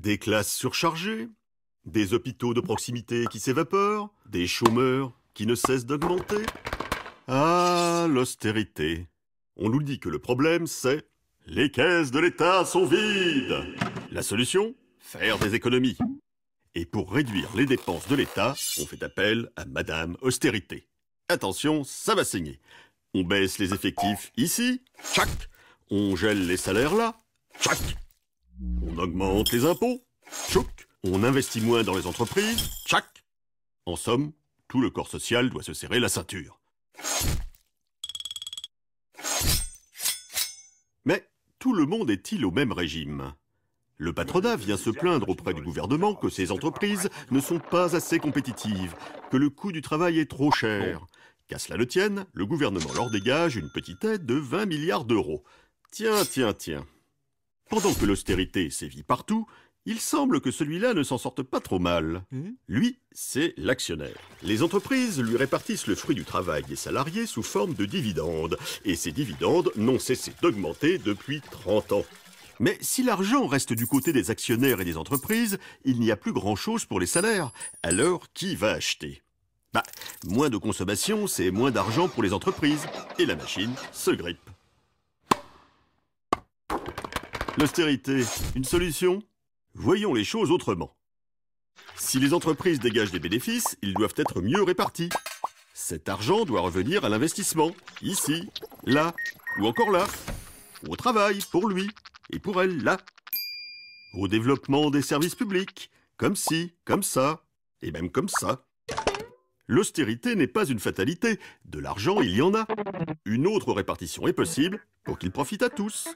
Des classes surchargées, des hôpitaux de proximité qui s'évaporent, des chômeurs qui ne cessent d'augmenter. Ah, l'austérité. On nous dit que le problème, c'est les caisses de l'État sont vides. La solution Faire des économies. Et pour réduire les dépenses de l'État, on fait appel à Madame Austérité. Attention, ça va saigner. On baisse les effectifs ici, tchac. On gèle les salaires là, tchac. On augmente les impôts. Tchouk. On investit moins dans les entreprises. Tchac. En somme, tout le corps social doit se serrer la ceinture. Mais tout le monde est-il au même régime Le patronat vient se plaindre auprès du gouvernement que ces entreprises ne sont pas assez compétitives, que le coût du travail est trop cher. Qu'à cela le tienne, le gouvernement leur dégage une petite aide de 20 milliards d'euros. Tiens, tiens, tiens. Pendant que l'austérité sévit partout, il semble que celui-là ne s'en sorte pas trop mal. Hmm. Lui, c'est l'actionnaire. Les entreprises lui répartissent le fruit du travail des salariés sous forme de dividendes, et ces dividendes n'ont cessé d'augmenter depuis 30 ans. Mais si l'argent reste du côté des actionnaires et des entreprises, il n'y a plus grand-chose pour les salaires. Alors, qui va acheter Bah, moins de consommation, c'est moins d'argent pour les entreprises, et la machine se grippe. L'austérité, une solution Voyons les choses autrement. Si les entreprises dégagent des bénéfices, ils doivent être mieux répartis. Cet argent doit revenir à l'investissement, ici, là, ou encore là, au travail, pour lui, et pour elle, là, au développement des services publics, comme ci, comme ça, et même comme ça. L'austérité n'est pas une fatalité, de l'argent il y en a. Une autre répartition est possible pour qu'il profite à tous.